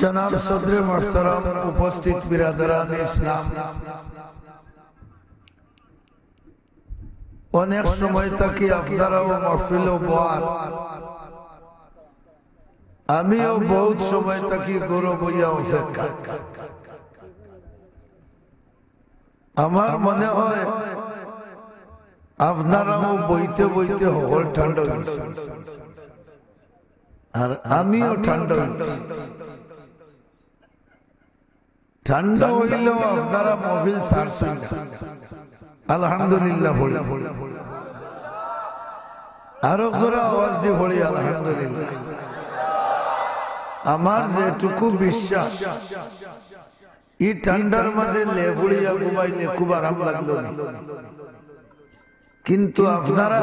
জনাব সদর মোহতরম উপস্থিত বিরাদরান ইসলাম অনেক সময় তাকে আপনারাও মহফিল আমিও বহুত সময় থাকি গৌরব বইয়া অপেক্ষা আমার মনে হয় আপনারাও বইতে বইতে হল ঠান্ডা আর আমিও ঠান্ডা হয়েছি ঠান্ডা হইলেও আপনারা মহফিল ছাড়ছেন আলহামদুলিল্লাহ আরো করে আওয়াজ দিয়ে পড়ি আলহামদুলিল্লাহ আমার যেটুকু বিশ্বাস ই ঠান্ডার মাঝে লেবুড়িয়া ঘুমাইলে খুব আরাম লাগলো কিন্তু আপনারা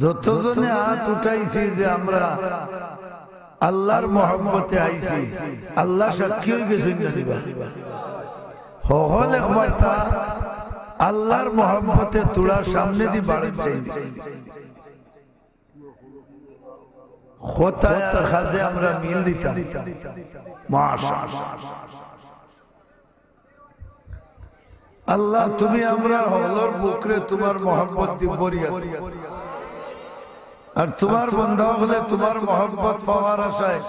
যতজনে হাত উঠাইছি যে আমরা আল্লাহর মোহাম্মতে আইছি আল্লাহ সাক্ষী হয়ে গেছেন আল্লাহর মোহাম্মতে তোলার সামনে দিয়ে চাই মিল আল্লাহ তুমি আমরা হলর বুকরে তোমার মোহাম্মত দিব আর তোমার বন্ধা হলে তোমার মহব্বত পাওয়ার আশায়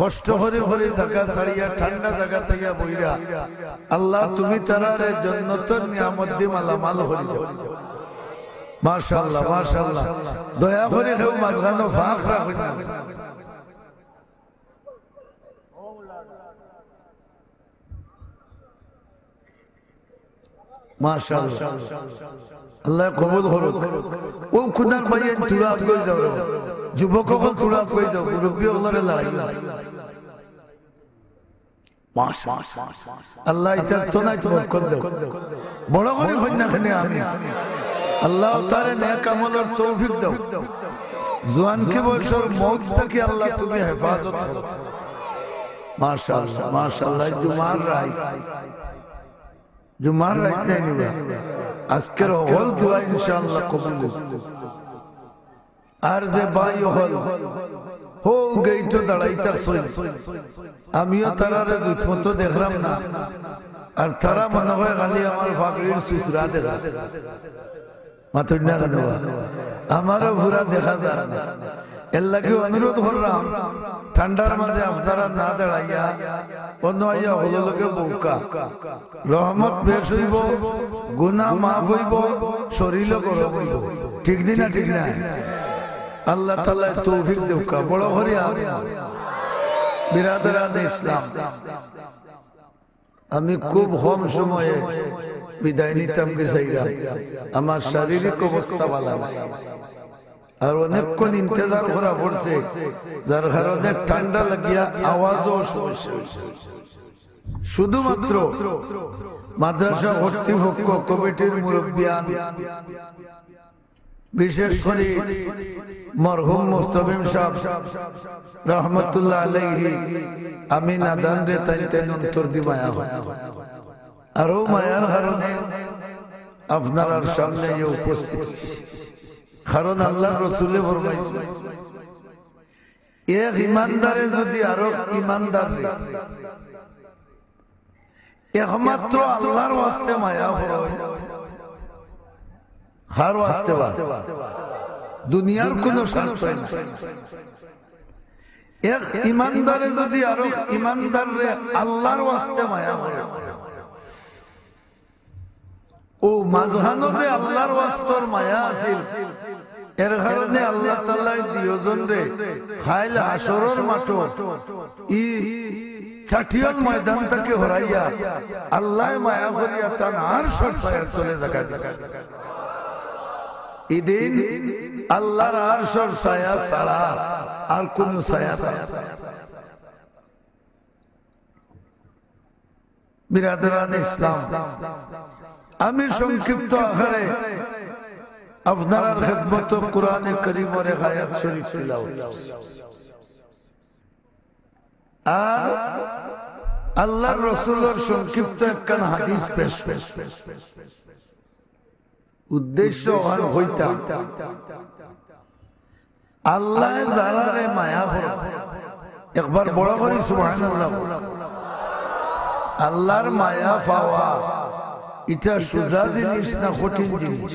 কষ্ট হরে হরে জায়গা ছাড়িয়া ঠান্ডা জায়গা থেকে বইরা আল্লাহ তুমি তারারে জন্নতর নিয়ামত দি মালামাল হরি মাশাআল্লাহ মাশাআল্লাহ দয়া করে কেউ মাঝখানো ফাঁক রাখুন মাশাআল্লাহ আল্লাহ কবুল হল ও খুদার ভাই তুরাত কই যাও যুবক হল তুরাত কই যাও মুরব্বী ওলারে লড়াই আল্লাহ ইতার তোনাই তো কর দাও বড় করে হই না আমি আল্লাহ তারে নেক আমলের তৌফিক দাও জওয়ানকে বয়সের মওত থেকে আল্লাহ তুমি হেফাজত করো মাশাআল্লাহ মাশাআল্লাহ جو مار رہے ہیں نیوہ از کرو غل دعا انشاءاللہ قبول کو ارز بائی و حل ہو گئی تو دڑائی تک سوئی امیو ترہ رہے دو اتمن تو دیکھ رہم نا ار ترہ منوہ غلی امال فاقیر سوس رہا دے گا ماتو جنہ گا امارو بھرا دے خزا رہا এর অনুরোধ করলাম ঠান্ডার মাঝে আপনারা না দাঁড়াইয়া অন্য বৌকা রহমত বেশ হইব গুনা মাফ হইব শরীর গরম হইব ঠিক ঠিক না আল্লাহ তালা তৌফিক দেউকা বড় হরিয়া বিরাদারাদ ইসলাম আমি খুব কম সময়ে বিদায় নিতাম আমার শারীরিক অবস্থা ভালো আর অনেকক্ষণ ইন্তজার করা পড়ছে যার কারণে ঠান্ডা লাগিয়া আওয়াজও শুধুমাত্র মাদ্রাসা কর্তৃপক্ষ কমিটির মুরব্বিয়ান বিশেষ করে মরহুম মুস্তবিম সাহ রহমতুল্লাহ আমি নাদান রে তাইতে মায়ার কারণে আপনার সামনে উপস্থিত কারণ আল্লাহ রসুলে ফরমাইছে এক ইমানদারে যদি আরো ইমানদার একমাত্র আল্লাহর ওয়াস্তে মায়া হয় হার ওয়াস্তে দুনিয়ার কোন এক ইমানদারে যদি আরো ইমানদার রে আল্লাহর ওয়াস্তে মায়া হয় ও মাঝখানো যে আল্লাহর ওয়াস্তর মায়া আছে এর কারণে আল্লাহ তালাই দিওজন রে খাইল আসরর মাটো ই ছাটিয়াল ময়দান থেকে হরাইয়া আল্লাহ মায়া করিয়া তান আর সরসায়ের চলে জায়গা ইদিন আল্লাহর আর সরসায়া আর কোন সায়া বিরাদরান ইসলাম আমি সংক্ষিপ্ত আকারে আপনার খেদমত কোরআনে করিমরে হায়াত শরীফ তিলাওয়াত আর আল্লাহর রাসূলের সংক্ষিপ্ত একখান হাদিস পেশ পেশ উদ্দেশ্য হল হইতা আল্লাহ মায়া হল একবার বড় করি সুবহানাল্লাহ আল্লাহর মায়া পাওয়া এটা সোজা জিনিস না কঠিন জিনিস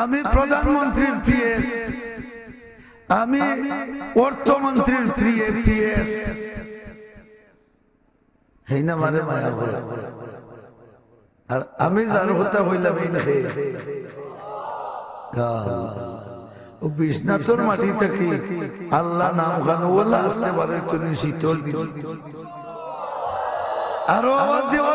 আমি প্রধানমন্ত্রীর পিএস আমি অর্থমন্ত্রীর পিএস হই না মানে মায়া বলে আর আমি যার হতা হইলাম এই না বিষ্ণাতর মাটি থেকে আল্লাহ নাম খান ওলা আসতে পারে তুমি শীতল আরো আওয়াজ দেওয়া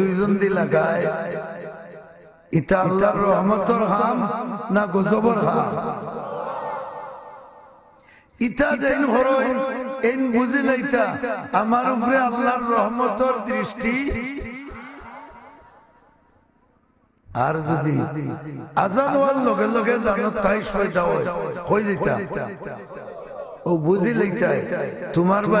দুইজন দিলা গায় আল্লাহর রহমতর হাম না গজবর হাম আমার উপরে আল্লাহর রহমতর দৃষ্টি আর যদি হওয়ার লগে লগে জানো তাই হয়ে যেতা ও তোমার বা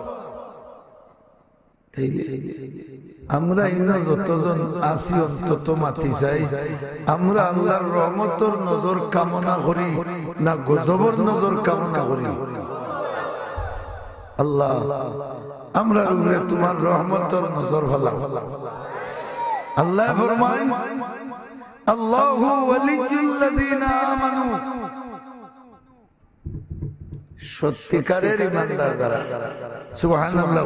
আমরা যতজন আছি অন্তত মাতি যাই আমরা আল্লাহর রহমতর নজর কামনা করি না গজবর নজর কামনা করি আল্লাহ আমরা উপরে তোমার রহমতর নজর ভালা আল্লাহ ফরমাই আল্লাহু আমানু সত্যিকারের ইমানদার যারা সুবহানাল্লাহ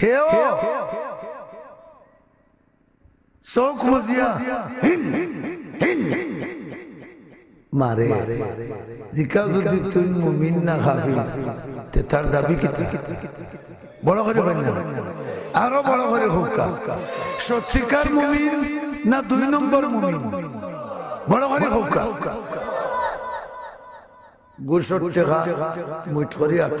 হেও শোক মজিয়া হিন হিন মারে দিকা যদি তুই মুমিন না খাবি তে তার দাবি কি বড় করে না আরো বড় করে হুকা সত্যিকার মুমিন না দুই নম্বর মুমিন বড় করে হুকা গুসর টেকা মুঠ করি আত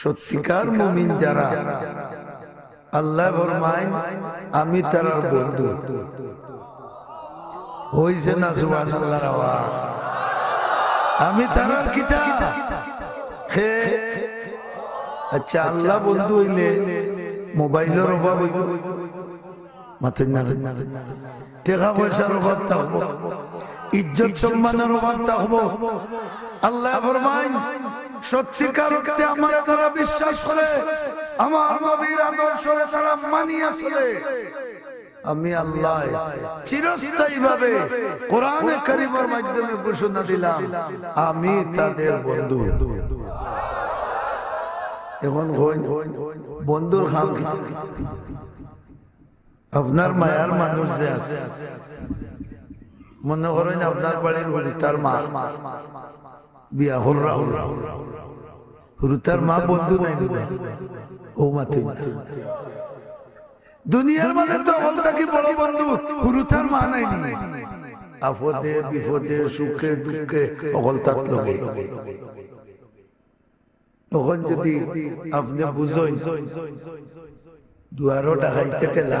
সত্যিকার মুমিন যারা আল্লাহ আমি তারা বন্ধু হইছে না সুবহান আমি তার কিতা হে আচ্ছা আল্লাহ বন্ধু হইলে মোবাইলের অভাব হইব মাথা না টেকা পয়সার অভাব থাকবো ইজ্জত সম্মানের বার্তা হব আল্লাহ ফরমাইন সত্যিকার অর্থে বিশ্বাস করে আমার নবীর তারা মানিয়া চলে আমি আল্লাহ চিরস্থায়ী ভাবে কোরআনে কারিমের মাধ্যমে ঘোষণা দিলাম আমি তাদের বন্ধু এখন বন্ধুর খান আপনার মায়ার মানুষ যে আছে মনে করেন আপনার বাড়ির তার মা বিয়া হল রাহুল হরিতার মা বন্ধু নাই ও মাতি দুনিয়ার মানে তো হলটাকে বড় বন্ধু হরুতার মা নাই আফদে বিপদে সুখে দুঃখে অকলতার লগে তখন যদি আপনি বুঝেন দুয়ারো ডাকাইতে টেলা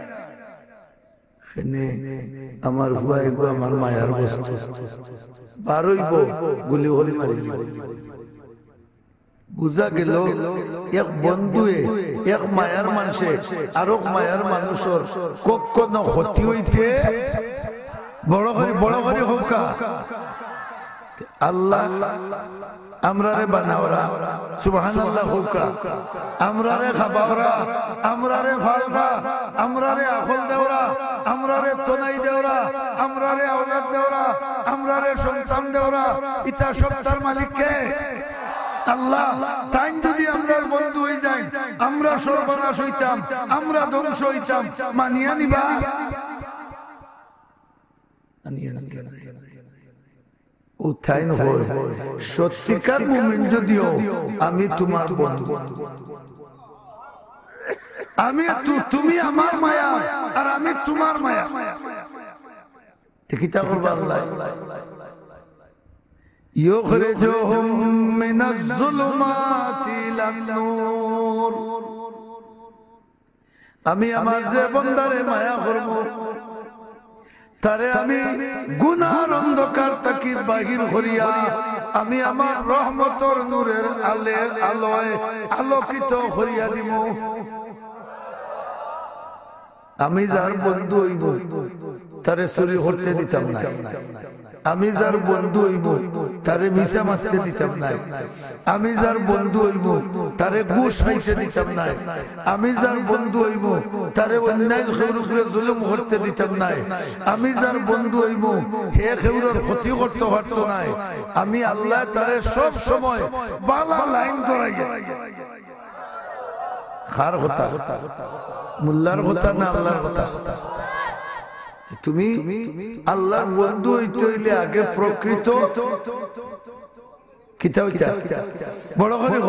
আমার হুয়াই গো আমার মায়ার বস্তু বারোই বউ গুলি হলি মারিলি বুঝা গেল এক বন্ধু এক মায়ার মানুষে আরো মায়ার মানুষের কখনো ক্ষতি হইতে বড় করে বড় করে হোক আল্লাহ আমরারে বানাওরা সুবহানাল্লাহ হুকা আমরারে খাবাওরা আমরারে ফালদা আমরারে আখল দেওরা আমরা রে তোনাই দেওরা আমরা রে আওলাদ দেওরা আমরা রে সন্তান দেওরা ইতা সত্তার মালিককে আল্লাহ তাই যদি আমরা বন্ধু হয়ে যাই আমরা সর্বনাশ হইতাম আমরা ধ্বংস হইতাম মানিয়া নিবা সত্যিকার মুমিন যদিও আমি তোমার বন্ধু বন্ধু আমি তুমি আমার মায়া আর আমি তোমার মায়া কিতাব আল্লাহ يخرجهم من الظلمات إلى আমি আমার যে বন্দারে মায়া করব তারে আমি গুনার অন্ধকার তাকি বাহির হরিয়া আমি আমার রহমতর নূরের আলে আলোয় আলোকিত হরিয়া দিব আমি যার বন্ধু হইব তারে চুরি করতে দিতাম না আমি যার বন্ধু হইব তারে মিশা মাসতে দিতাম না আমি যার বন্ধু হইব তারে ঘুষ খাইতে দিতাম না আমি যার বন্ধু হইব তারে অন্যায় খেউর উপরে জুলুম করতে দিতাম না আমি যার বন্ধু হইব হে খেউরের ক্ষতি করতে পারত না আমি আল্লাহ তারে সব সময় বালা লাইন ধরাই খার হতা হতা হতা হতা মোল্লার কথা না আল্লাহর কথা তুমি আল্লাহর বন্ধু হইতে হইলে আগে প্রকৃত বড় হয়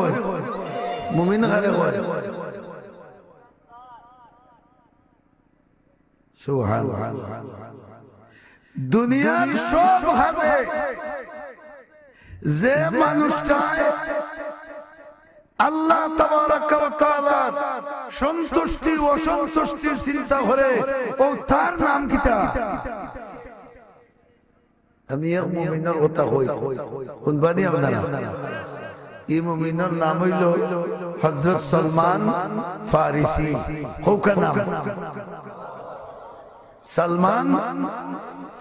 দুনিয়ার সব হারে যে মানুষটা আল্লাহ সন্তুষ্টি অসন্তুষ্টির চিন্তা করে ও তার নাম কিতা আমি এক কথা হই শুনবানি এই মুমিনের নাম হইল ফারিসি হোকা নাম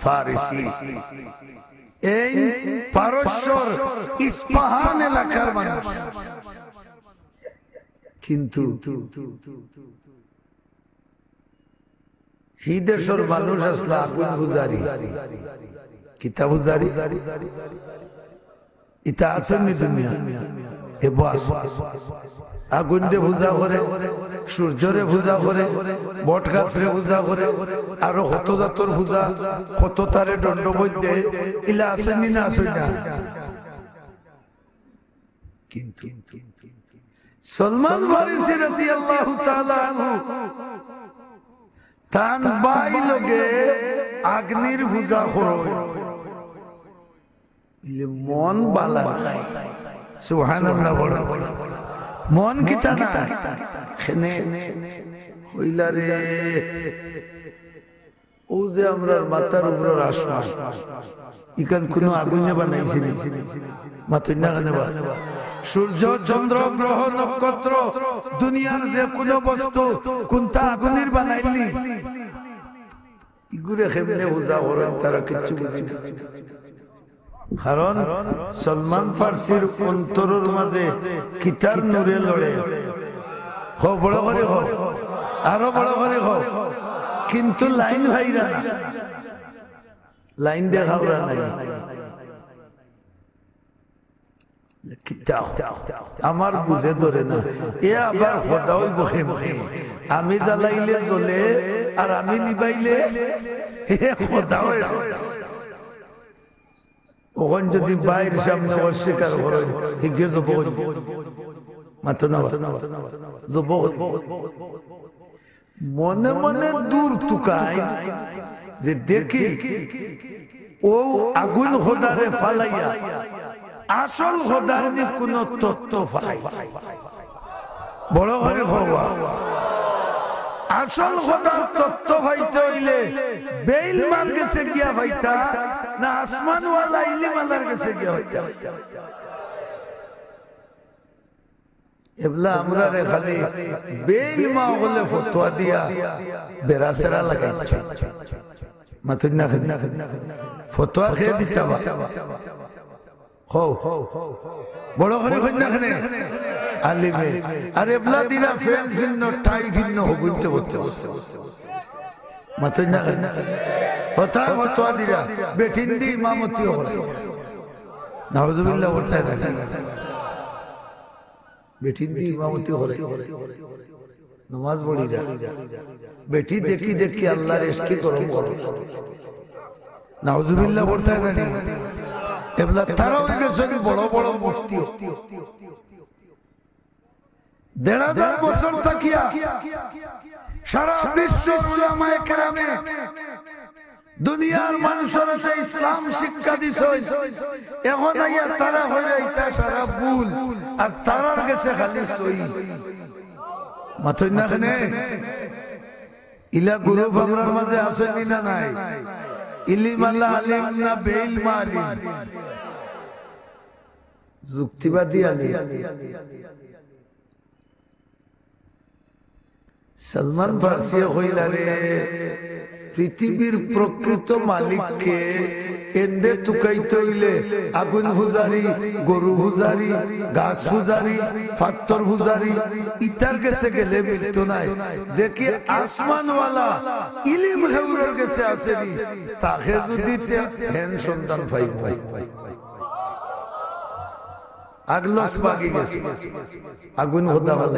ফারিসি এই পারস্যর ইস্পাহান এলাকার মানুষ কিন্তু হি মানুষ আসলে আগুন হুজারি কিতাব হুজারি ইতা আসেননি দুনিয়া এ বাস আগুন করে সূর্যরে করে বট গাছরে করে আরো হতজাতর কত তারে দণ্ড বৈদ্যে ইলা না কিন্তু সলমান ফারিসি রাজি আল্লাহ তান বাই লগে আগ্নির ভুজা করয় মন বালা সুবহানাল্লাহ বড় মন কিতা না খেনে হইলা রে ও যে আমরা মাথার উপর আশমাস ইকান কোন আগুন বানাইছেন মাতুন্যা কানে সূর্য চন্দ্র গ্রহ নক্ষত্র দুনিয়ার যে কোন বস্তু কোনটা আগুনের বানাইলি ইগুরে খেমনে বোঝা করেন তারা কারণ সলমান ফার্সির অন্তরের মাঝে কিতার লড়ে বড় করে আরো বড় করে কিন্তু লাইন ভাইরা না লাইন দিয়ে খাওয়া নাই আমার বুঝে ধরে না এ আবার হদাও বহে বহে আমি জ্বালাইলে জ্বলে আর আমি নিবাইলে হদাও ওখান যদি বাইর সামনে অস্বীকার করেন হিগে জব মাথা না জব মনে মনে দূর তুকায় যে দেখি ও আগুন হোদারে ফালাইয়া আসল হোদার নি কোন তত্ত্ব ফাই বড় করে ভগবান আসল হোদার তত্ত্ব ভাইতে হইলে বেইল মার গেছে গিয়া ভাইতা না আসমানওয়ালা ইলিমালার গেছে গিয়া হইতা ابلا عمرہ رے خدی بیل ما غلے فتوہ دیا بیرا سرا لگا مطلب نہ خدی فتوہ خیر دیتا با خو بڑو خری خود نہ خدی علی بے ارے ابلا دیلا فیل فیل نو ٹائی فیل نو ہو گلتے بوتے بوتے مطلب نہ خدی فتوہ فتوہ دیلا بیٹھن دی امامتی ہو رہا نعوذ باللہ ورطہ دیلا বেটি দিয়ে ইমামতি হরে নমাজ বড়িরা বেটি দেখি দেখি আল্লাহর এসকে গরম করো নাউজুবিল্লাহ বলতে না এবলা তারাও দেখেছেন বড় বড় মুফতি দেড় হাজার বছর তাকিয়া সারা বিশ্ব আমায় কেরামে দুনিয়ার মানুষের সে ইসলাম শিক্ষা দিছ এখন তারা হয়ে ইতা সারা ভুল আর তারার গেছে খালি সই মাথুর না ইলা মাঝে না নাই আলিম না বেইল যুক্তিবাদী আলিম সালমান ফার্সি হইলা রে পৃথিবীর প্রকৃত মালিককে এন্ডে তুকাইতে হইলে আগুন হুজারি গরু হুজারি গাছ হুজারি ফাত্তর হুজারি ইটার গেছে গেলে মৃত্যু নাই দেখি আসমানওয়ালা ইলিম হেউরের গেছে আসেনি তাকে যদি হেন সন্তান ভাই ভাই ভাই আগলস বাগি গেছে আগুন হতে ভালো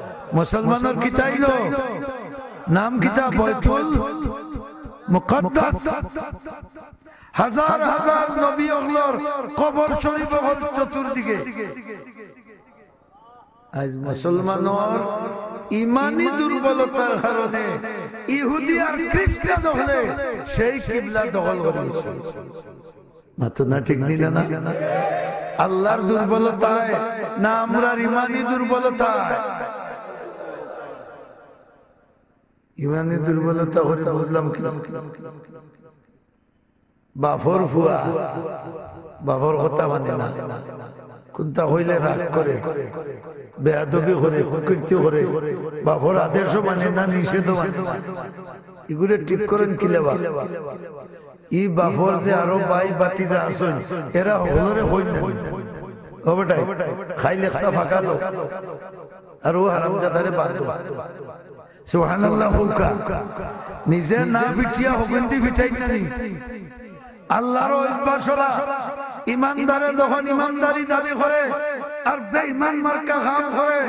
মুসলমানের কিতাইল নাম কিতা বৈতুল মুকদ্দাস হাজার হাজার নবী অগলর কবর শরীফ হল চতুর্দিকে আজ মুসলমানর ইমানি দুর্বলতার কারণে ইহুদি আর খ্রিস্টান হলে সেই কিবলা দখল করেছে না ঠিক না আল্লাহর দুর্বলতায় না আমরা ইমানি দুর্বলতায় ইমানি দুর্বলতা হতে বুঝলাম বাফর ফুয়া বাফর কথা মানে না কোনটা হইলে রাগ করে বেয়াদবি করে কুকৃতি করে বাফর আদেশ মানে না নিষেধ মানে এগুলো ঠিক করেন কি লেবা ই বাফর যে আরো বাই বাতি যা আসেন এরা হলরে হই না হবেটাই খাইলে সাফা ফাঁকা আর ও হারাম জাদারে বাদ নিজে না পিটিয়া হবেন আল্লাহর ইমানদারে যখন ইমানদারি দাবি করে আর বেঈমান মার্কা করে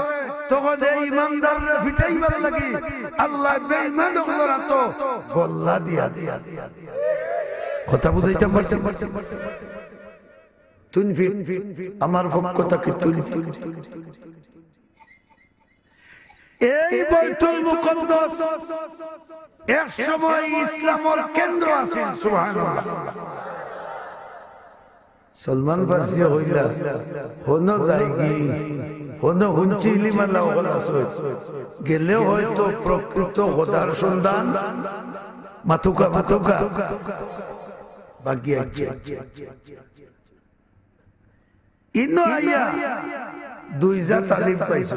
আল্লাহ দিয়া দিয়া দিয়া কথা বুঝাইতে আমার এই বৈতুল মুকদ্দাস এক সময় ইসলামের কেন্দ্র আছেন সুবহানাল্লাহ সলমান ভাসি হইলা হন যাইগি হন হুনচি হুঞ্চিলি মালা হল গেলে হয়তো প্রকৃত খোদার সন্ধান মাথুকা মাথুকা বাকি আছে ইন্ন আইয়া দুই যা তালিম পাইছো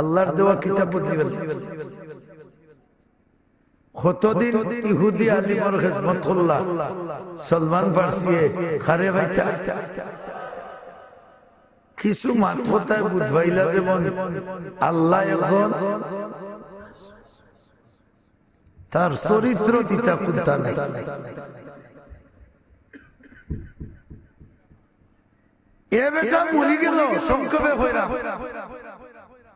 আল্লাহর দেওয়া কিতাব বদলি কতদিন ইহুদি আলিমর খেজমতুল্লাহ সলমান ফার্সিয়ে খারে ভাইটা কিছু মাত্রতায় বুঝবাইলা যেমন আল্লাহ এখন তার চরিত্র দিতা কুত্তা নাই এ বেটা মরি গেল সংক্ষেপে হইরা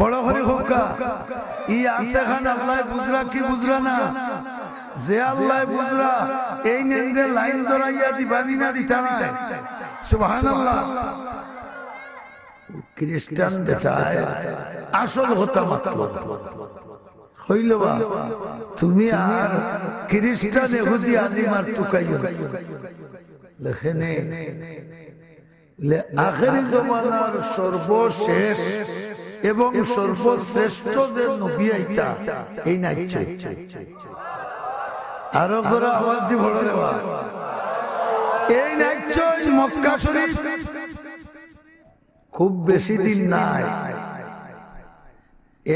বড় হরি হোকা ই আছে খান আল্লাহ বুঝরা কি বুঝরা না যে আল্লাহ বুঝরা এই নেন্দে লাইন ধরাইয়া দিবানি না দিতা না সুবাহান আল্লাহ খ্রিস্টান বেটায় আসল হতা মাত্র হইল বা তুমি আর খ্রিস্টান এহুদি আলিমার তুকাইও লেখেনে আখেরি জমানার সর্বশেষ এবং সর্বশ্রেষ্ঠ যে নবী আইতা এই নাইছে আরো করে আওয়াজ দি বড় এই নাইছে মক্কা শরীফ খুব বেশি দিন নাই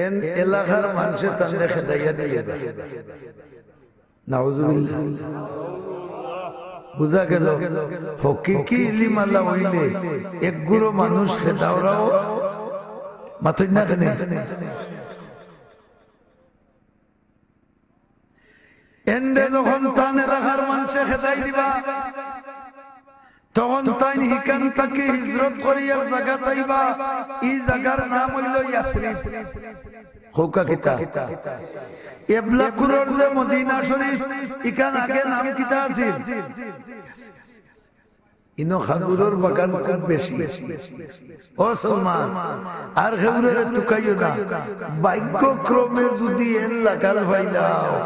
এন এলাকার মানুষের তার দেখে দাইয়া দিয়ে নাউজুবিল্লাহ বুঝা গেল হকি কি আল্লাহ হইলে এক গুরো মানুষ খেদাওরাও মাথায় না কেনে এন্ডে যখন তানে রাখার মানুষে খেতাই দিবা তখন তাই হিকান তাকে হিজরত করি এক জায়গা চাইবা ই জায়গার নাম হইল ইয়াসরিফ হোকা কিতা এবলাকুরর যে মদিনা শরীফ ইকান আগে নাম কিতা আছিল ইনো খাজুরের বাগান খুব বেশি ও সলমান আর খাজুরের তুকাইও না বাক্যক্রমে যদি এন লাগাল ভাইলাও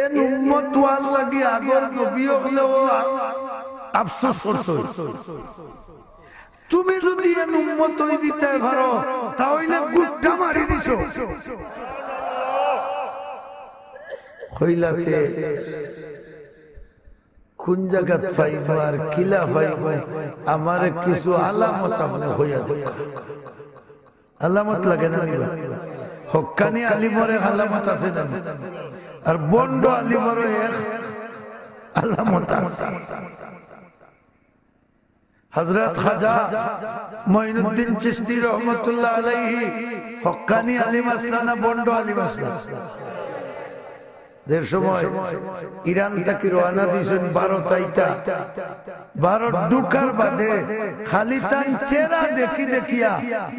এন উম্মত ওয়াল লাগি আগর নবী হলেও আফসোস করছো তুমি যদি এন উম্মত হই দিতে পারো তাহলে গুট্টা মারি দিছো হইলাতে কোন জায়গা পাইব আর কিলা পাইব আমার কিছু আলামত হইয়া আলামত লাগে না নিবা হকানি আলিমরে আলামত আছে না আর বন্ড আলিমরে এক আলামত আছে খাজা মঈনুদ্দিন চিশতি রহমতুল্লাহ আলাইহি হকানি আলিম আসলানা বন্ড আলিম আসলা যে সময় ইরান থেকে রওনা দিয়েছেন বারো তাইতা বারো ঢুকার বাদে খালি তাই চেরা দেখি দেখিয়া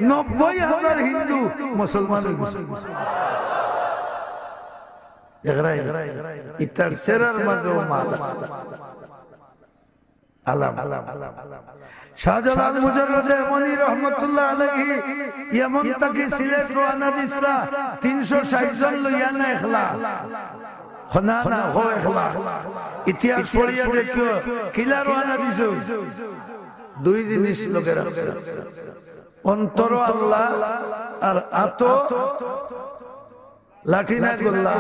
নব্বই হাজার হিন্দু মুসলমান ইতার চেরার মাঝেও মাল শাহজালাল মুজাররদ এমনি রহমতুল্লাহ আলাইহি ইয়েমন থেকে সিলেট রওনা দিছলা 360 জন লইয়া না এখলা না না হয় হলা ইতিহাস পড়িয়া দেখিও কিলা রোয়ানা দিছো দুই জিনিস লোকের অন্তর আল্লাহ আর আত লাঠি না গোল্লা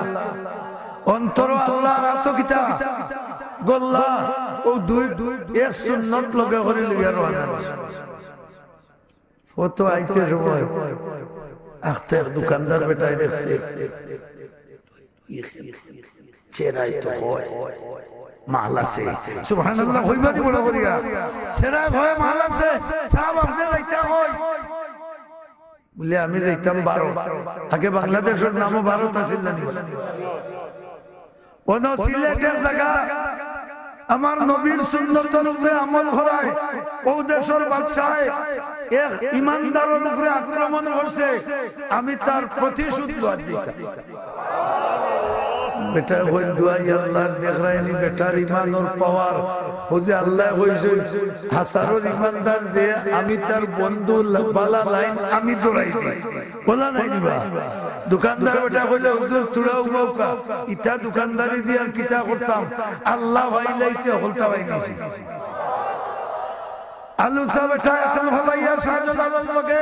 অন্তর আল্লাহ আর আত কিতা গোল্লা ও দুই দুই এক সুন্নত লগে করে লিয়া রোয়ানা দিছো ফটো আইতে সময় আখতে দোকানদার বেটাই দেখছে চেরাই তো হয় মাহলাসে সুবহানাল্লাহ হইবারই বড় করিয়া চেরাই হয় আপনি যাইতা হয় বলে আমি যাইতাম ভারত আগে বাংলাদেশের নামও ভারত আছিল না কোন সিলেটের জায়গা আমার নবীর সুন্নতর উপরে আমল করায় ও দেশের বাদশায় এক ইমানদারের উপরে আক্রমণ করছে আমি তার প্রতিশোধ দিতাম আমি তার বন্ধু বালা লাইন আমি দৌড়াই দিই বলা নাই দিবা দোকানদার বেটা কইলে হুজুর তুড়াও বউকা দোকানদারি দিয়ে আর কিতা করতাম আল্লাহ ভাই লাইতে হলতা ভাই নিছি আলু সাহেব লোকে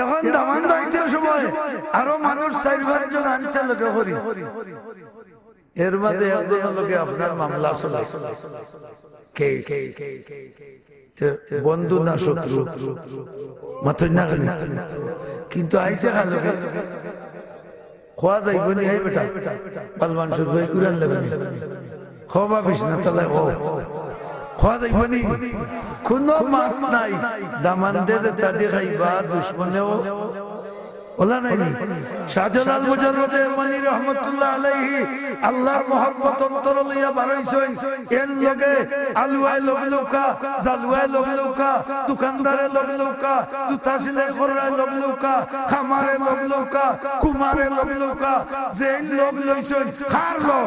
এখন দামান দায়িত্ব সময় আরো মানুষ চার জন আনছে লোকে করি এর মধ্যে লোকে আপনার মামলা বন্ধু না শত্রু মাথা না কিন্তু আইসে খালোকে খোয়া যাইব নি বেটা পালমান শুরু হয়ে কুরান লেবেন খোবা বিষ্ণা খাইবানি কোনো মাত নাই দামান দে তাদের খাইবা দুশ্মনেও ওলা নাই শাহজালাল মুজাল্লাদ মানি রহমাতুল্লাহ আলাইহি আল্লাহর মহব্বত অন্তর লইয়া বানাইছেন এর লগে আলুয়ায় লগলৌকা জালুয়ায় লগলৌকা দোকানদারে লগলৌকা জুতা সিলাই করায় লগলৌকা খামারে লগলৌকা কুমারে লগলৌকা জেন লগ লইছেন খার লগ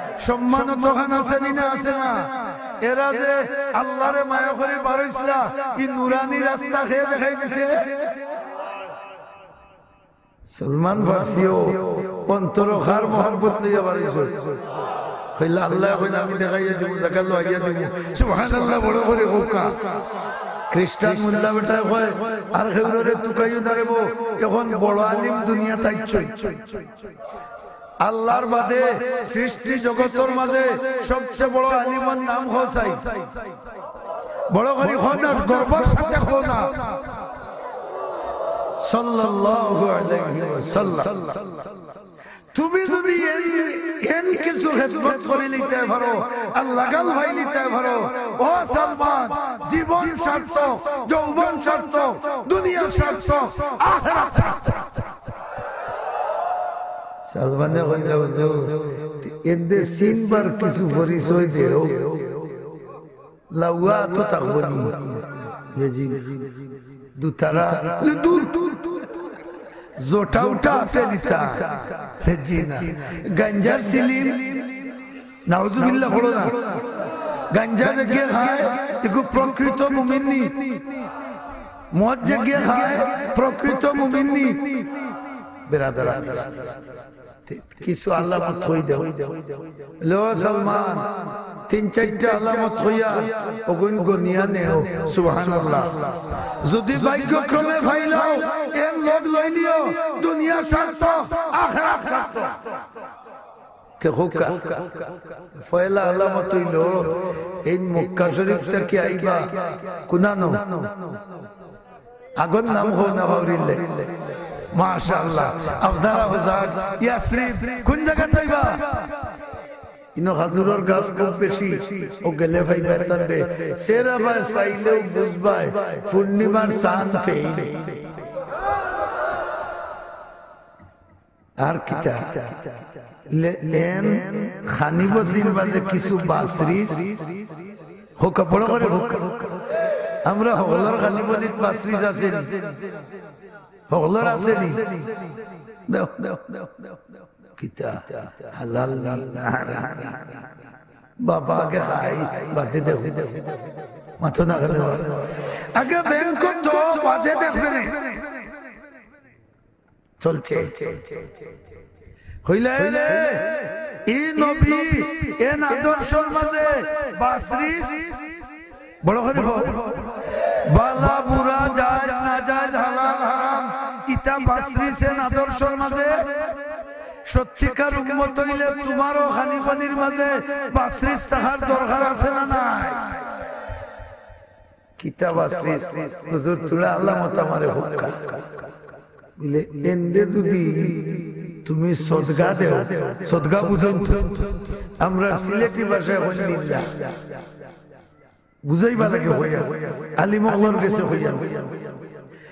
সম্মান দোকান আছে না আসে না এরা যে আল্লাহরে মায়া করে বারইছিলা কি নুরানি রাস্তা খেয়ে দেখাই দিছে সলমান ফার্সিও অন্তর খার মহাব্বত লইয়া বারইছ কইলা আল্লাহ কইলা আমি দেখাইয়া দিব জাকাত লইয়া দিব সুবহানাল্লাহ বড় করে হুকা খ্রিস্টান মোল্লা বেটা কয় আর হেবরে তুকাইও দাঁড়াবো এখন বড় আলিম দুনিয়া তাইছ আল্লাহর বাদে সৃষ্টি জগতের মাঝে সবচেয়ে বড় আলিমার নাম হোসাই বড় করি খোদা গর্বের সাথে খোদা সাল্লাল্লাহু আলাইহি ওয়াসাল্লাম তুমি যদি এন কিছু খেদমত করে নিতে পারো আর লাগাল ভাই নিতে পারো ও সালমান জীবন সার্থক যৌবন সার্থক দুনিয়া সার্থক আখেরাত সার্থক سالوانے ہوئی خوید حضور اندے سین بار کسو فریس ہوئی دے رو لوا تو تغبنی نجین دو ترا لدور زوٹا اٹا سے دیتا نجین گنجر سلیم نعوذ باللہ خلونا گنجر جگہ خائے دیکھو پروکریتو ممینی موت جگہ خائے پروکریتو ممینی برادرہ কিছু আল্লামত হই দাও লো তিন চারটা হইয়া গনিয়া নেও সুবহানাল্লাহ যদি ভাগ্যক্রমে ভাই নাও এর লই নিও দুনিয়া স্বার্থ আখরাত স্বার্থ পয়লা নাম হো না মাশাল্লাহ আপনারা বাজার কোন জায়গা ইনো হাজুরর গাছ খুব বেশি ও গেলে ভাই সেরা ভাই বুঝবাই পূর্ণিমার আর লেন খানি বসির কিছু বাসরিস হোক বড় করে আমরা হলার খালি বলিত বাসরিস হগলর আছে নি হইলে ই নবী এ আদর্শর মাঝে বাসরিস বড় করে বালা বুড়া জাজ না জাজ হালাল সত্যিকার উন্মত হইলে তোমারও হানি পানির মাঝে তাহার দরকার আছে না নাই কিতাব যদি তুমি সদগা দেও সদগা বুঝেন আমরা সিলেটি ভাষায় হইলিল্লাহ বুঝাইবা লাগে হইয়া আলিমগর গেছে হইয়া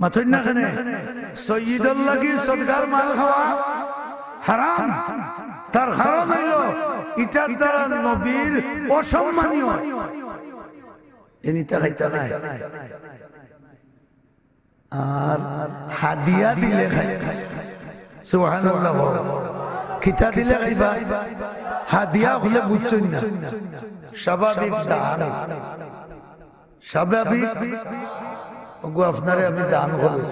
মাথুর না খানে সৈয়দুল্লাহ মাল খাওয়া হারাম তার নবীর অসম্মানীয় আর হাদিয়া দিলে খাই সুবহানাল্লাহ খিতা দিলে খাইবা হাদিয়া হলে বুঝছই না স্বাভাবিক দান স্বাভাবিক ওগো আপনারে আপনি দান করুন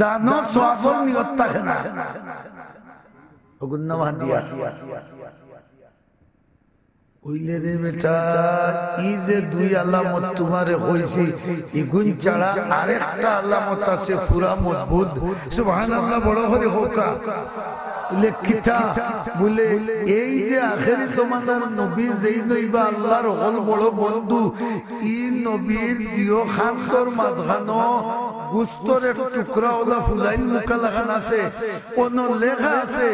দান সওয়াবর নিয়ত থাকে না বেটা ই যে দুই তোমারে আরেকটা আলামত আছে পুরা মজবুত বড় হরে হোকা লেখিতা বলে এই যে আখেরি জমানার নবী যেই নইবা আল্লাহর হল বড় বন্ধু ই নবীর দিও খান্তর মাঝখানো গুস্তরের ফুলাই আছে কোন লেখা আছে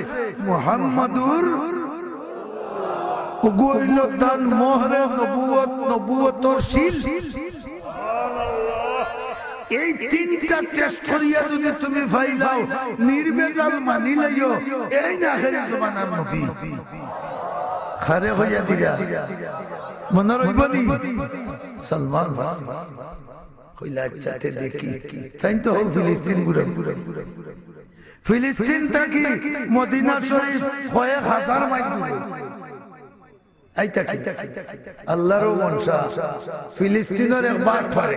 মোহাম্মদুর উগুইল তার মোহরে নবুয়ত নবুয়তর এই তিনটা টেস্ট করিয়া যদি তুমি ভাই ভাও নির্বেজাল মানি লাইও এই না খেলে তোমার নবী খারে হইয়া দিরা মনে রইবনি সালমান কইলা চাতে আচ্ছা, দেখি তাই তো ফিলিস্তিন ঘুরে ঘুরে ঘুরে ফিলিস্তিন থেকে মদিনা শরীফ কয়েক হাজার মাইল আল্লাহর মনসা ফিলিস্তিনের এক বাট ফারে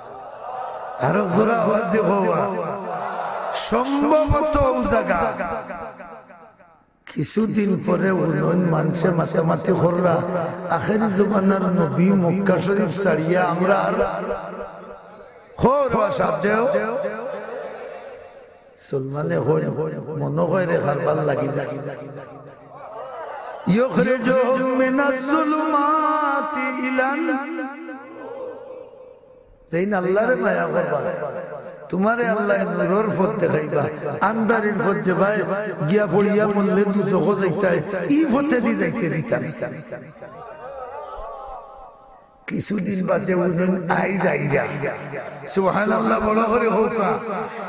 আরো জোরা হওয়াতে হওয়া সম্ভবত জায়গা কিছুদিন পরে উন্নয়ন মানুষে মাতামাতি হররা আখের জমানার নবী মক্কা শরীফ ছাড়িয়া আমরা সলমানে হয়ে মনে হয় রে খারবার লাগি লাগি লাগি লাগি يخرجهم من এই আল্লাহরে মায়া তোমারে আল্লাহ নুরর ফত দেখাইবা আন্দারির ফত যে ভাই গিয়া পড়িয়া মল্লে দু চোখ যাইতাই ই ফতে দি যাইতে দিতা কিছুদিন বাদে উদিন আই যাই যাই সুবহানাল্লাহ বড় করে হোক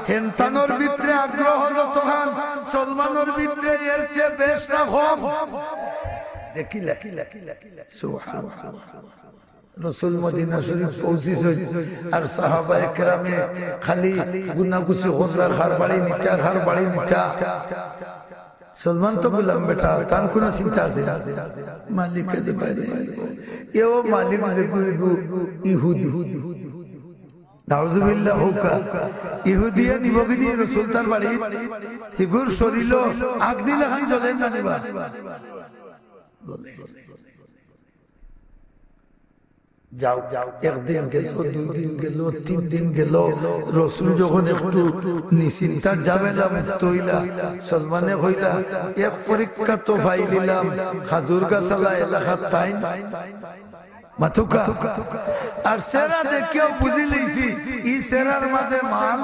হেনতানোর ভিতরে আগ্রহ যত খান সলমানোর ভিতরে এর চেয়ে বেশ না দেখিলা রসুল মদিনা শরীফ পৌঁছিস আর সাহাবা একরামে খালি গুনাগুছি হোজরা খার বাড়ি নিতা খার বাড়ি নিতা সলমান তো বললাম বেটা তার কোন চিন্তা আছে মালিক কাজে বাইরে এও মালিক যেগুলো ইহুদি নাউজুবিল্লাহ হুকা ইহুদিয়া নিব কি দিয়ে রসুল তার বাড়ি তিগুর শরীর আগ যাও যাও একদিন গেল দুই দিন গেল তিন দিন গেল রসুল যখন একটু নিশ্চিন্তা যাবে না মুক্ত হইলা সলমানে হইলা এক পরীক্ষা তো ভাই নিলাম হাজুর গাছালা এলাকার তাই মাথুকা আর সেরা দেখেও বুঝি লইছি ই সেরার মাঝে মাল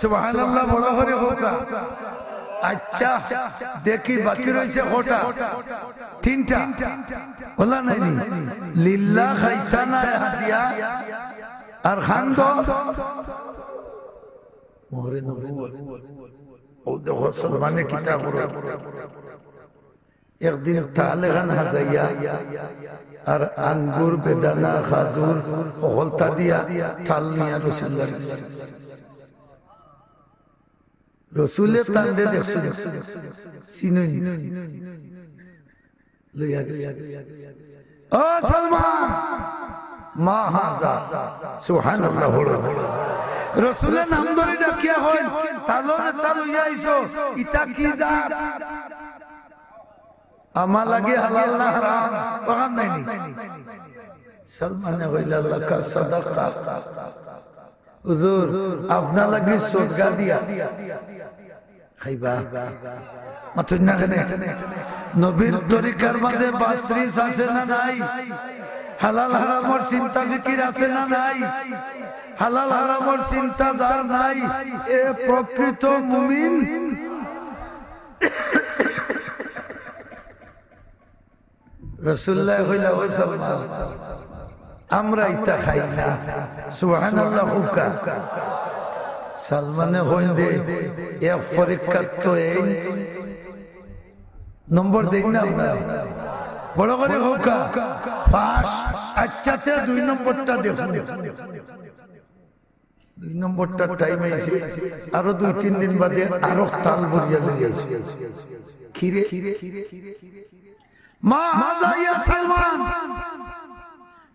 সুবহানাল্লাহ বড় করে হোক আচ্ছা দেখি বাকি রয়েছে গোটা তিনটা বলা নাই লিল্লা খাইতানা হাদিয়া আর খান ও দেখো সলমানে কিতাব একদিন তাহলে খান হাজাইয়া আর আঙ্গুর বেদানা খাজুর হলতা দিয়া থাল নিয়া রসুল্লাহ رسول تنده دخشو سينوين لیا گیا گیا سلمان ما هازا سبحان الله رسول نام دوری ڈکیا ہوئے تالو جا تالو یا ایسو ایتا کی ذات اما لگی حلال نہ حرام وغم نہیں سلمان نے ہوئی اللہ کا صدقہ হুজুর আপনার লাগি সদগা দিয়া খাইবা মাথুর না কেনে নবীর তরিকার মাঝে বাসরিস আছে না নাই হালাল হারামর চিন্তা ফিকির আছে না নাই হালাল হারামর চিন্তা যার নাই এ প্রকৃত মুমিন রসুল্লাহ হইলা ওই সাল্লাল্লাহু আলাইহি আমরা ইতা খাই না সুহান আল্লাহ হুকা সালমানে হইলে এক পরীক্ষা তো এই নম্বর দেখ না আপনার বড় করে পাস আচ্ছা, দুই নম্বরটা দেখুন দুই নম্বরটা টাইম আইছে আরো দুই তিন দিন বাদে আরো তাল ভরিয়া যাইয়াছে খিরে মা সালমান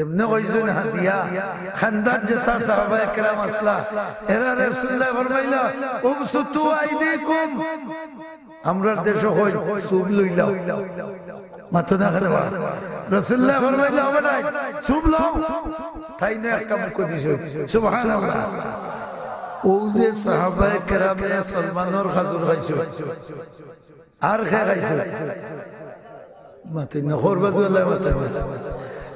ابن غيزون حدیا خندق جتا صحابہ اکرام اصلا ارہ رسول اللہ فرمائیلا ابسطو ایدیکم امرر دیشو خوش سوب لوئی لاؤ ماتو نا رسول اللہ فرمائیلا امرائی سوب لاؤ تھائی نیا کم کو دیشو سبحان اللہ اوزے صحابہ اکرام سلمان اور خضور غیشو عرخ غیشو ماتو نا خور الله اللہ ماتو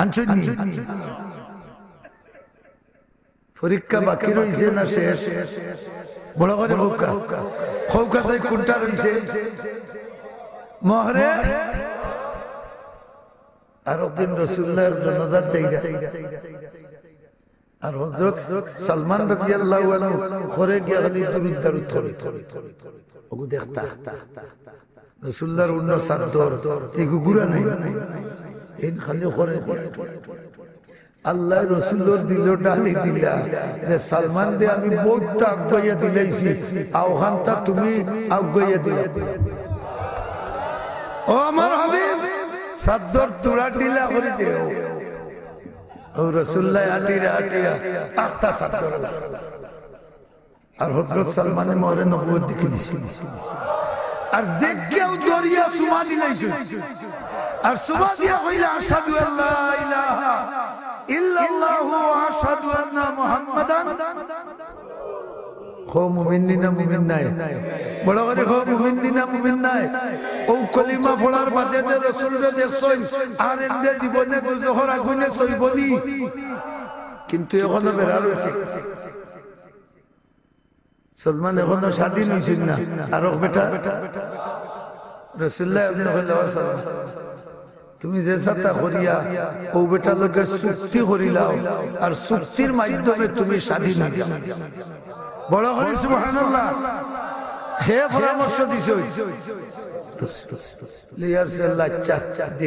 আনছুনি পরীক্ষা বাকি রয়েছে না শেষ বড় করে হৌকা হৌকা সাই কোনটা রয়েছে মহরে আর একদিন রসুল্লাহর জনদার জায়গা আর হজরত সালমান রাজি আল্লাহ ঘরে গিয়ে খালি দুরুদ দারুদ থরে থরে থরে থরে দেখতা রসুল্লাহর অন্য সাদ্দর তে নাই এই করে আল্লাহ রসুলোর দিল ডালি দিলা যে সালমান দে আমি বহুত তাক গইয়া দিলাইছি তুমি আগইয়া দিলা ও আমার হবে ডিলা করে দেও ও রসুল্লাহ আটিরা আটিরা আখতা আর হজরত মরে নবুয়ত দেখে দিছি আর দরিয়া সুমা আর সুবা দিয়া হইলে আশহাদু আল্লাহ ইলাহা ইল্লাল্লাহু আশহাদু আন্না মুহাম্মাদান খো মুমিন না মুমিন নাই বড় করে খো মুমিন না মুমিন নাই ও কলিমা ফোড়ার বাদে যে রে দেখছই আর এমনে জীবনে গুজহর আগুনে সইবনি কিন্তু এখনো বেরার হয়েছে সলমান এখন স্বাধীন হয়েছিল না আর বেটা রসুল্লাহ তুমি যে সাথা করিয়া ও বেটা লোকের আর মাধ্যমে তুমি স্বাধীন বড় করে হে পরামর্শ দিছ যাতে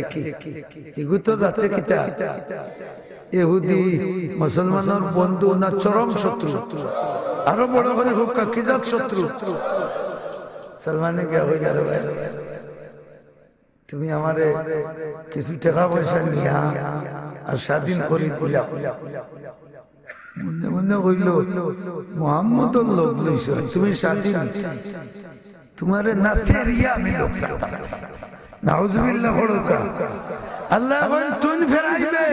বন্ধু না চরম শত্রু আরো বড় করে শত্রু সালমানে গিয়া হয়ে যাবে তুমি আমারে কিছু টাকা পয়সা নিয়া আর স্বাধীন করি মনে মনে কইল মোহাম্মদ লোক লইছ তুমি স্বাধীন তোমারে না ফেরিয়া আমি লোক নাউজুবিল্লাহ আল্লাহ তুই ফেরাইবে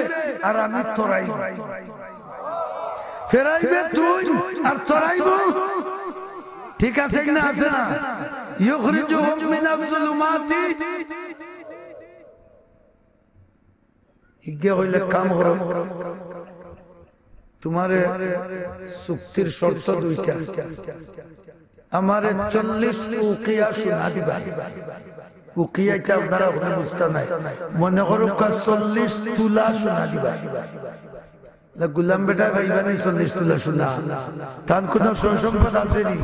আর আমি তোরাই ফেরাইবে তুই আর তোরাইব ঠিক আছে না আছে না ইউখরিজুহুম মিনাজ জুলুমাতি হিজ্ঞা কাম করো তোমার চুক্তির শর্ত দুইটা আমার চল্লিশ উকিয়া শোনা দিবা উকিয়াইতে আপনারা ওখানে বুঝতে তুলা শোনা দিবা গুলাম বেটা ভাইবা নাই চল্লিশ তুলা শোনা তার কোন সম্পদ আছে নি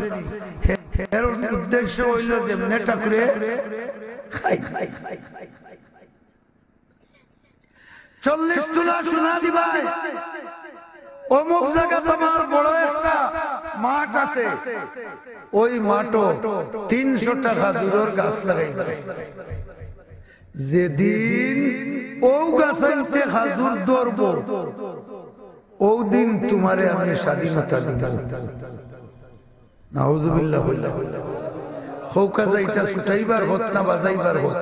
উদ্দেশ্য হইল যেমনে ঠাকুরে খাই খাই খাই খাই চল্লিশ তোলা সোনা দিবাই অমুক জায়গা তোমার বড় একটা মাঠ আছে ওই মাঠও তিনশো টাকা দূরের গাছ লাগাই যেদিন ও গাছ আনতে হাজুর ধরব ও দিন তোমার আমি স্বাধীনতা দিব নাউজুবিল্লাহ বললাহ হৌকা যাইটা সুটাইবার হত না বাজাইবার হত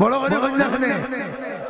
বড় করে বললাম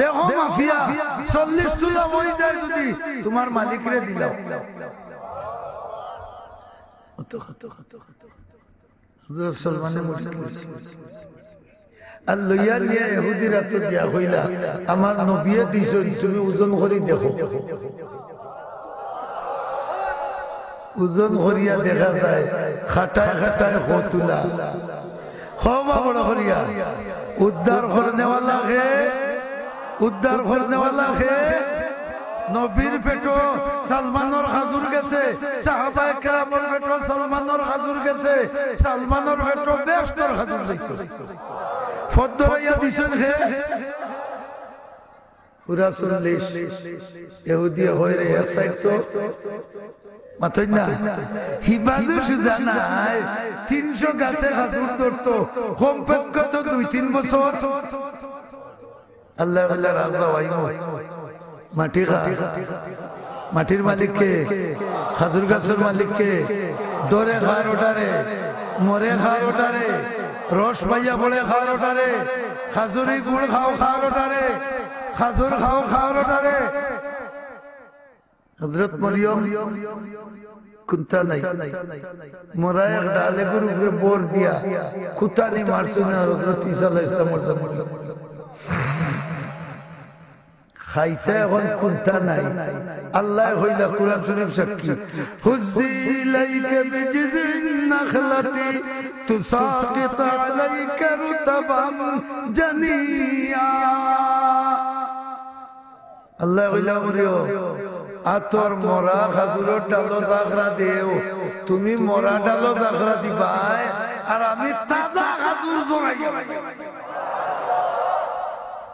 দেখো মাফিয়া চল্লিশ তুলা মরি যায় যদি তোমার মালিকরে দিলাও ওজন দেখা যায় খাটায় খাটায় উদ্ধার করে নেওয়া লাগে উদ্ধার করনেওয়ালা হে নবীর পেটো সালমানোর হাজুর গেছে সালমানোর হাজুর গেছে সালমানোর পেটো বেশতর হাজুর ফদ্দরাইয়া দিছেন হে তিনশো গাছে হাজুর ধরতো কমপক্ষ তো দুই তিন বছর আল্লাহ আল্লাহ রাজা মাটির মালিককে খাজুর গাছের মালিককে দরে খায় ওটারে মরে খায় ওটারে রস পাইয়া পড়ে খার ওটারে খাজুরি গুড় খাও খার ওটারে খাজুর খাও খাওয়ার ওটারে মরিয়ম কুন্তা নাই মোরা ডালে উপরে বোর দিয়া কুতা নি মারছে না হজরত ইসা আলাইহিস খাইতে এখন কুন্তা নাই আল্লাহ হইলা কুরআন শরীফ সাক্ষী হুজি লাইকা বিজিজিন নাখলাতি তুসাকিত আলাইকা রুতাবাম জানিয়া আল্লাহ হইলা করিও আতর মরা খাজুরের ডালো জাখরা দেও তুমি মরা ডালো জাগরা দিবাই আর আমি তাজা খাজুর জোড়াই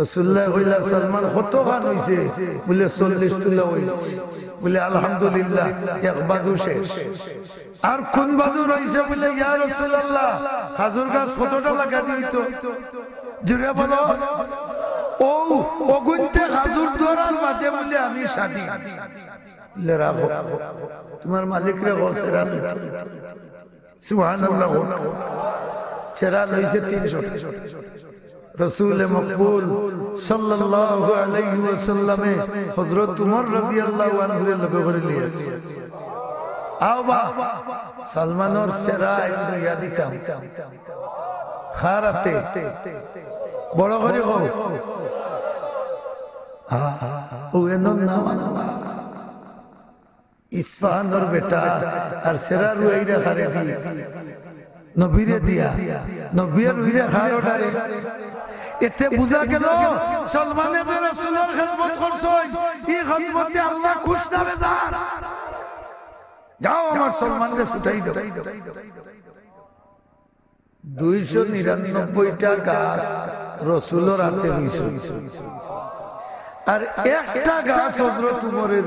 রসুল্লাহ হইলা সালমান কত খান হইছে বলে চল্লিশ তুলা হইছে বলে আলহামদুলিল্লাহ এক বাজু শেষ আর কোন বাজু রয়েছে বলে ইয়া রসুল্লাহ হাজুর গাছ কতটা লাগা দিত জুড়ে বলো ও অগুনতে হাজুর দৌড়ার মাঝে বলে আমি সাদি তোমার মালিক রে বলছে সুবহানাল্লাহ চেরা লইছে তিনশো রসুল মকবুল সাল্লাল্লাহু আলাইহি ওয়াসাল্লামে হযরত উমর রাদিয়াল্লাহু আনহু এর লগে করে লিয়েছে আওবা বেটা আর সেরা দিয়া নবীর উইরে খারোটারে এতে বুঝা গেল সলমানে যে রাসূলের খেদমত করছই এই খেদমতে আল্লাহ খুশ না বেজার যাও আমার সলমানকে ছুটাই দাও দুইশো নিরানব্বইটা গাছ রসুলের হাতে আর একটা গাছ হজরত উমরের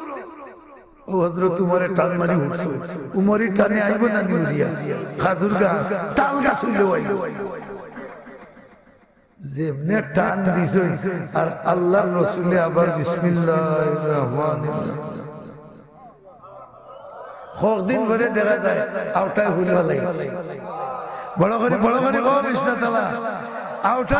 ও হজরত উমরে টান মারি উঠছো উমরি টানে আইব না নিউরিয়া খাজুর গাছ তাল গাছ হইলে আইব যেমনে টান দিছ আর আল্লাহ রসুলে আবার বিসমিল্লাহ রহমান হোক দিন ভরে দেখা যায় আউটায় ভুল ভালাই বড় করে বড় করে কর ইসলাতালা আউটা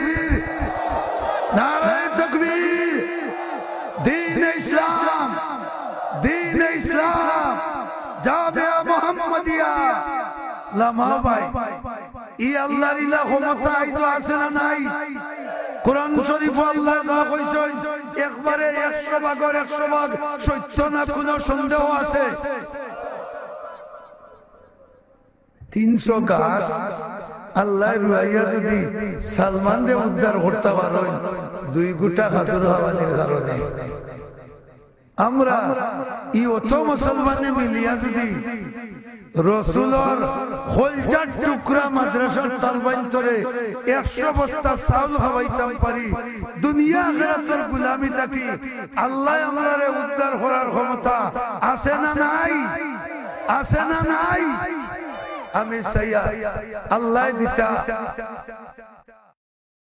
নারায় ই আল্লাহর ইলা ক্ষমতা আইতো আছে না নাই কোরআন শরীফ আল্লাহ যা কইছেন একবারে 100 ভাগের 100 ভাগ সত্য না কোনো সন্দেহ আছে তিনশো গাছ আল্লাহ রুয়াইয়া যদি সালমান দে উদ্ধার করতে পারো দুই গোটা খাতুর হওয়ানির কারণে আমরা ই অত মুসলমানে মিলিয়া যদি রসুলর হোলজার টুকরা মাদ্রাসার তালবাইন একশো বস্তা চাউল খাওয়াইতাম পারি দুনিয়া আখেরাতের গুলামি থাকি আল্লাহ আমারে উদ্ধার করার ক্ষমতা আছে না নাই আছে না নাই ہمیشہ الله دیتا